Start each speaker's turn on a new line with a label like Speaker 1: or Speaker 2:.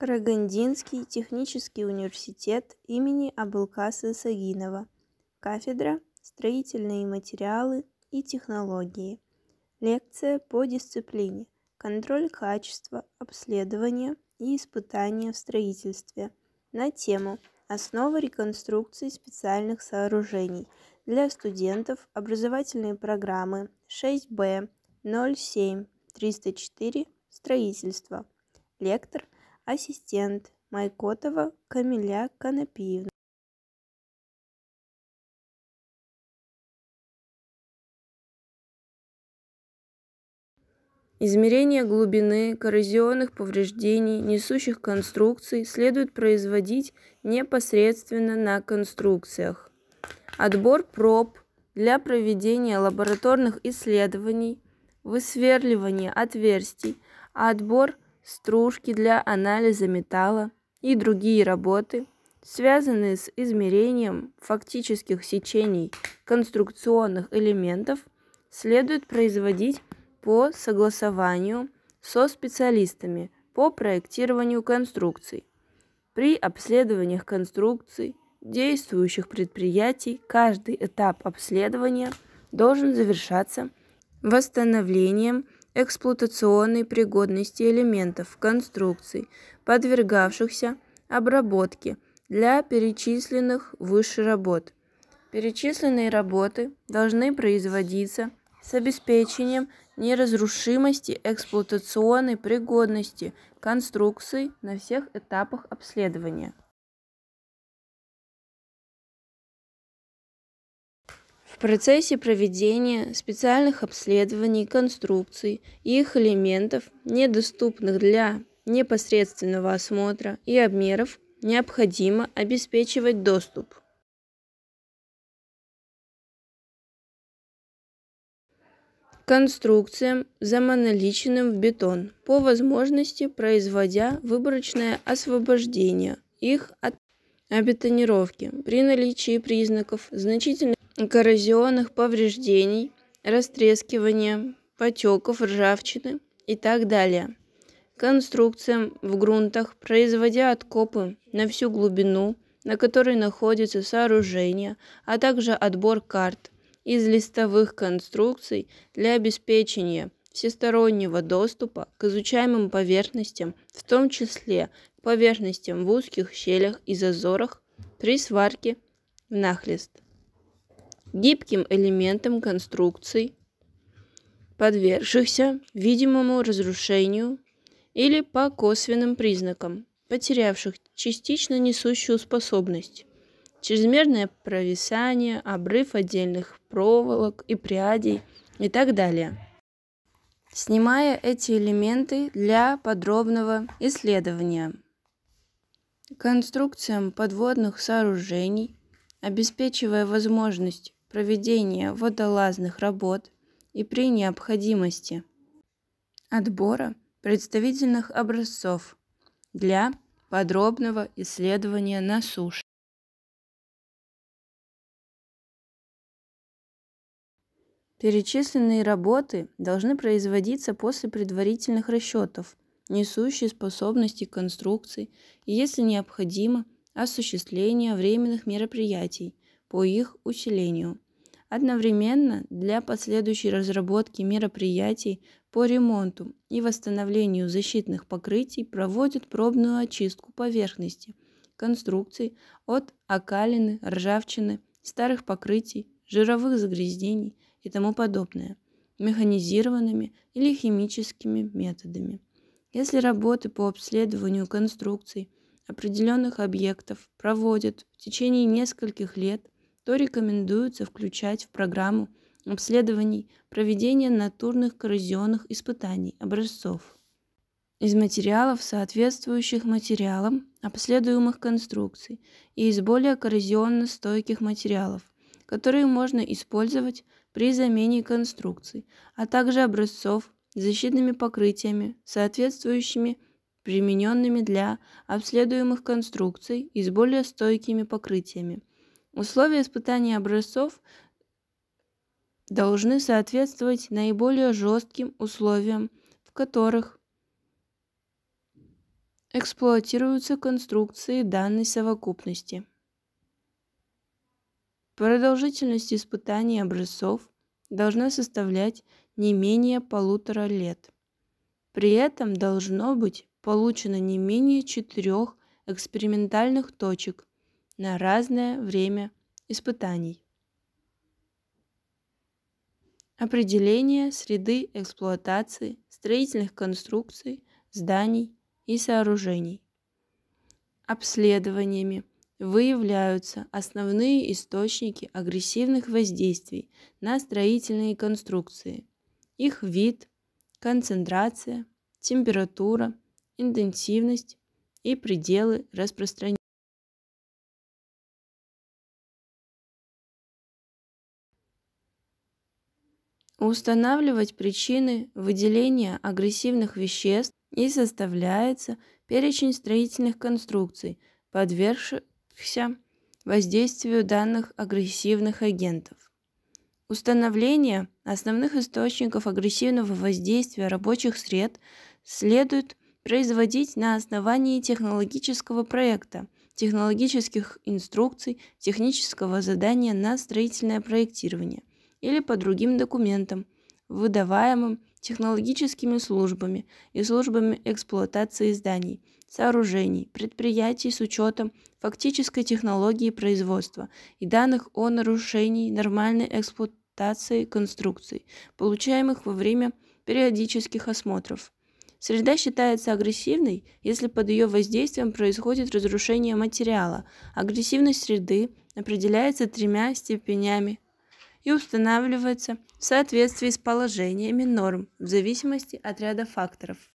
Speaker 1: Карагандинский технический университет имени Абылкаса Сагинова, кафедра «Строительные материалы и технологии», лекция по дисциплине «Контроль качества, обследования и испытания в строительстве» на тему «Основы реконструкции специальных сооружений для студентов образовательные программы 6Б 07 304 строительство». Лектор ассистент майкотова
Speaker 2: камиля конопиевна Измерение
Speaker 1: глубины коррозионных повреждений несущих конструкций следует производить непосредственно на конструкциях. Отбор проб для проведения лабораторных исследований, высверливание отверстий, отбор стружки для анализа металла и другие работы, связанные с измерением фактических сечений конструкционных элементов, следует производить по согласованию со специалистами по проектированию конструкций. При обследованиях конструкций действующих предприятий каждый этап обследования должен завершаться восстановлением эксплуатационной пригодности элементов конструкций, подвергавшихся обработке для перечисленных выше работ. Перечисленные работы должны производиться с обеспечением неразрушимости эксплуатационной пригодности конструкций на всех этапах обследования. процессе проведения специальных обследований конструкций и их элементов, недоступных для непосредственного осмотра и обмеров, необходимо обеспечивать доступ. конструкциям, замоноличенным в бетон, по возможности производя выборочное освобождение их от бетонировки при наличии признаков значительных коррозионных повреждений, растрескивания, потеков, ржавчины и так далее. Конструкциям в грунтах, производя откопы на всю глубину, на которой находится сооружение, а также отбор карт из листовых конструкций для обеспечения – всестороннего доступа к изучаемым поверхностям, в том числе к поверхностям в узких щелях и зазорах при сварке в нахлест. Гибким элементам конструкций, подвергшихся видимому разрушению или по косвенным признакам, потерявших частично несущую способность. Чрезмерное провисание, обрыв отдельных проволок и прядей и так далее – снимая эти элементы для подробного исследования. Конструкциям подводных сооружений, обеспечивая возможность проведения водолазных работ и при необходимости отбора представительных образцов для подробного
Speaker 2: исследования на суше.
Speaker 1: Перечисленные работы должны производиться после предварительных расчетов, несущие способности конструкций и, если необходимо, осуществления временных мероприятий по их усилению. Одновременно для последующей разработки мероприятий по ремонту и восстановлению защитных покрытий проводят пробную очистку поверхности конструкций от окалины, ржавчины, старых покрытий, жировых загрязнений – и тому подобное, механизированными или химическими методами. Если работы по обследованию конструкций определенных объектов проводят в течение нескольких лет, то рекомендуется включать в программу обследований проведение натурных коррозионных испытаний образцов из материалов, соответствующих материалам обследуемых конструкций и из более коррозионно стойких материалов, которые можно использовать при замене конструкций, а также образцов защитными покрытиями, соответствующими примененными для обследуемых конструкций и с более стойкими покрытиями. Условия испытания образцов должны соответствовать наиболее жестким условиям, в которых эксплуатируются конструкции данной совокупности. Продолжительность испытаний образцов должна составлять не менее полутора лет. При этом должно быть получено не менее четырех экспериментальных точек на разное время испытаний. Определение среды эксплуатации строительных конструкций, зданий и сооружений. Обследованиями – выявляются основные источники агрессивных воздействий на строительные конструкции, их вид, концентрация, температура, интенсивность и пределы распространения. Устанавливать причины выделения агрессивных веществ и составляется перечень строительных конструкций, подвергших поддающихся воздействию данных агрессивных агентов. Установление основных источников агрессивного воздействия рабочих сред следует производить на основании технологического проекта, технологических инструкций, технического задания на строительное проектирование или по другим документам, выдаваемым технологическими службами и службами эксплуатации зданий – сооружений, предприятий с учетом фактической технологии производства и данных о нарушении нормальной эксплуатации конструкций, получаемых во время периодических осмотров. Среда считается агрессивной, если под ее воздействием происходит разрушение материала. Агрессивность среды определяется тремя степенями и устанавливается в соответствии с положениями норм в зависимости от ряда факторов.